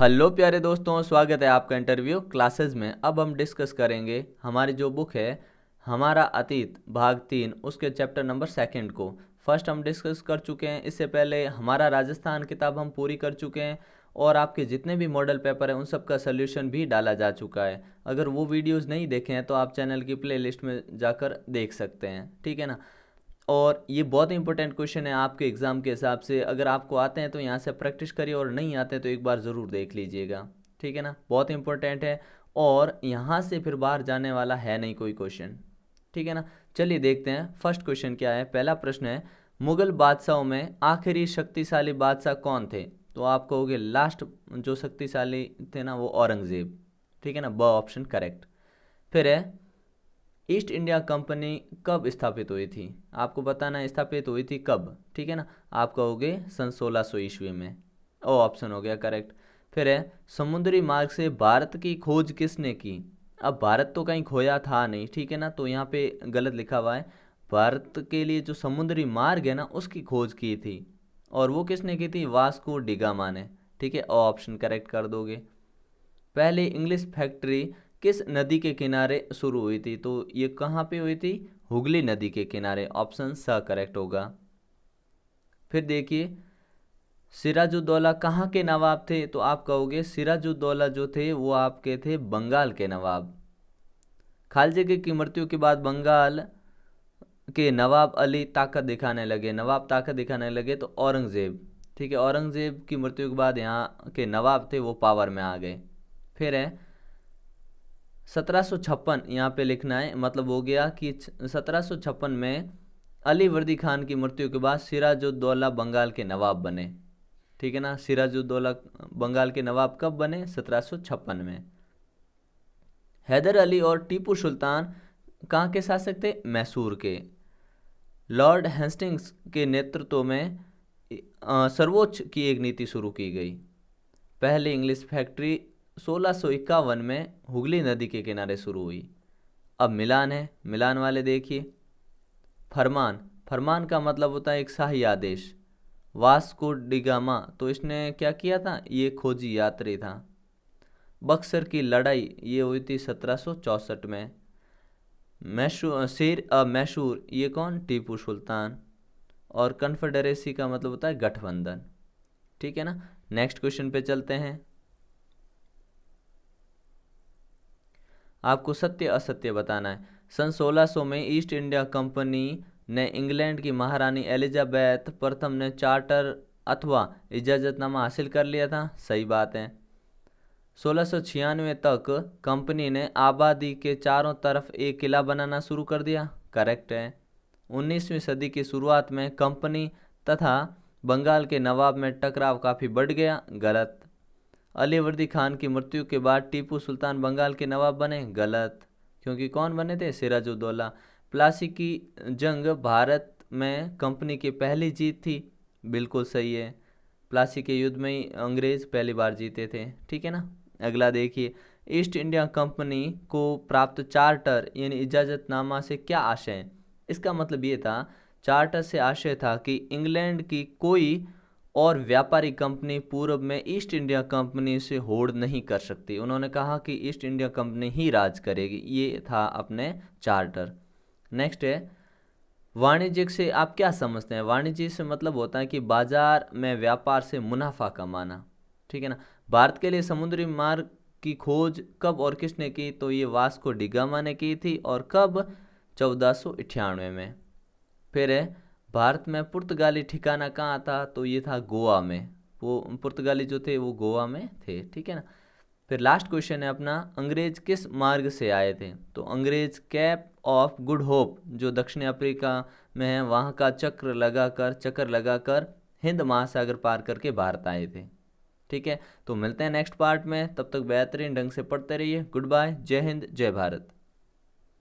hello प्यारे दोस्तों स्वागत है आपका इंटरव्यू क्लासेस में अब हम डिस्कस करेंगे हमारी जो बुक है हमारा अतीत भाग तीन उसके चैप्टर नंबर सेकंड को फर्स्ट हम डिस्कस कर चुके हैं इससे पहले हमारा राजस्थान किताब हम पूरी कर चुके हैं और आपके जितने भी मॉडल पेपर हैं उन सब का सोल्यूशन भी डाला जा चुका है अगर वो वीडियोज़ नहीं देखे हैं तो आप चैनल की प्ले में जाकर देख सकते हैं ठीक है ना और ये बहुत इंपॉर्टेंट क्वेश्चन है आपके एग्ज़ाम के हिसाब से अगर आपको आते हैं तो यहाँ से प्रैक्टिस करिए और नहीं आते हैं तो एक बार ज़रूर देख लीजिएगा ठीक है ना बहुत इंपॉर्टेंट है और यहाँ से फिर बाहर जाने वाला है नहीं कोई क्वेश्चन ठीक है ना चलिए देखते हैं फर्स्ट क्वेश्चन क्या है पहला प्रश्न है मुगल बादशाहों में आखिरी शक्तिशाली बादशाह कौन थे तो आप कहोगे लास्ट जो शक्तिशाली थे ना वो औरंगज़ेब ठीक है ना ब ऑप्शन करेक्ट फिर है ईस्ट इंडिया कंपनी कब स्थापित हुई थी आपको बताना स्थापित हुई थी कब ठीक है ना आप कहोगे सन सोलह सौ ईस्वी में ओ ऑप्शन हो गया करेक्ट फिर है समुद्री मार्ग से भारत की खोज किसने की अब भारत तो कहीं खोया था नहीं ठीक है ना तो यहाँ पे गलत लिखा हुआ है भारत के लिए जो समुद्री मार्ग है ना उसकी खोज की थी और वो किसने की थी वास्को डिगामा ने ठीक है ओ ऑप्शन करेक्ट कर दोगे पहले इंग्लिश फैक्ट्री किस नदी के किनारे शुरू हुई थी तो ये कहाँ पे हुई थी हुगली नदी के किनारे ऑप्शन स करेक्ट होगा फिर देखिए सिराजुद्दौला कहाँ के नवाब थे तो आप कहोगे सिराजुद्दौला जो थे वो आपके थे बंगाल के नवाब खालजे की मृत्यु के बाद बंगाल के नवाब अली ताकत दिखाने लगे नवाब ताकत दिखाने लगे तो औरंगज़ेब ठीक है औरंगज़ेब की मृत्यु के बाद यहाँ के नवाब थे वो पावर में आ गए फिर है सत्रह सौ छप्पन यहाँ पे लिखना है मतलब हो गया कि सत्रह सौ छप्पन में अली वर्दी खान की मृत्यु के बाद सिराजुद्दौला बंगाल के नवाब बने ठीक है ना सिराजुद्दौला बंगाल के नवाब कब बने सत्रह सौ छप्पन में हैदर अली और टीपू सुल्तान कहाँ के शासक थे मैसूर के लॉर्ड हेस्टिंग्स के नेतृत्व में सर्वोच्च की एक नीति शुरू की गई पहली इंग्लिश फैक्ट्री सोलह में हुगली नदी के किनारे शुरू हुई अब मिलान है मिलान वाले देखिए फरमान फरमान का मतलब होता है एक शाही आदेश वास्को डिगामा तो इसने क्या किया था ये खोजी यात्री था बक्सर की लड़ाई ये हुई थी सत्रह में मैशूर शेर मैशूर ये कौन टीपू सुल्तान और कन्फेडरेसी का मतलब होता है गठबंधन ठीक है ना नेक्स्ट क्वेश्चन पे चलते हैं आपको सत्य असत्य बताना है सन 1600 में ईस्ट इंडिया कंपनी ने इंग्लैंड की महारानी एलिजाबेथ प्रथम ने चार्टर अथवा इजाज़तनामा हासिल कर लिया था सही बात है सोलह तक कंपनी ने आबादी के चारों तरफ एक किला बनाना शुरू कर दिया करेक्ट है 19वीं सदी की शुरुआत में कंपनी तथा बंगाल के नवाब में टकराव काफ़ी बढ़ गया गलत अली वर्दी खान की मृत्यु के बाद टीपू सुल्तान बंगाल के नवाब बने गलत क्योंकि कौन बने थे सिराजुद्दौला प्लासी की जंग भारत में कंपनी की पहली जीत थी बिल्कुल सही है प्लासी के युद्ध में ही अंग्रेज पहली बार जीते थे ठीक है ना अगला देखिए ईस्ट इंडिया कंपनी को प्राप्त चार्टर यानी इजाज़तनामा से क्या आशय इसका मतलब ये था चार्टर से आशय था कि इंग्लैंड की कोई और व्यापारी कंपनी पूर्व में ईस्ट इंडिया कंपनी से होड़ नहीं कर सकती उन्होंने कहा कि ईस्ट इंडिया कंपनी ही राज करेगी ये था अपने चार्टर नेक्स्ट है वाणिज्यिक से आप क्या समझते हैं वाणिज्य से मतलब होता है कि बाजार में व्यापार से मुनाफा कमाना ठीक है ना भारत के लिए समुद्री मार्ग की खोज कब और किसने की तो ये वास्को डिगामा ने की थी और कब चौदह में फिर है भारत में पुर्तगाली ठिकाना कहाँ था तो ये था गोवा में वो पुर्तगाली जो थे वो गोवा में थे ठीक है ना फिर लास्ट क्वेश्चन है अपना अंग्रेज किस मार्ग से आए थे तो अंग्रेज कैप ऑफ गुड होप जो दक्षिण अफ्रीका में है वहाँ का चक्र लगाकर लगा लगाकर हिंद महासागर पार करके भारत आए थे ठीक है तो मिलते हैं नेक्स्ट पार्ट में तब तक बेहतरीन ढंग से पढ़ते रहिए गुड बाय जय हिंद जय भारत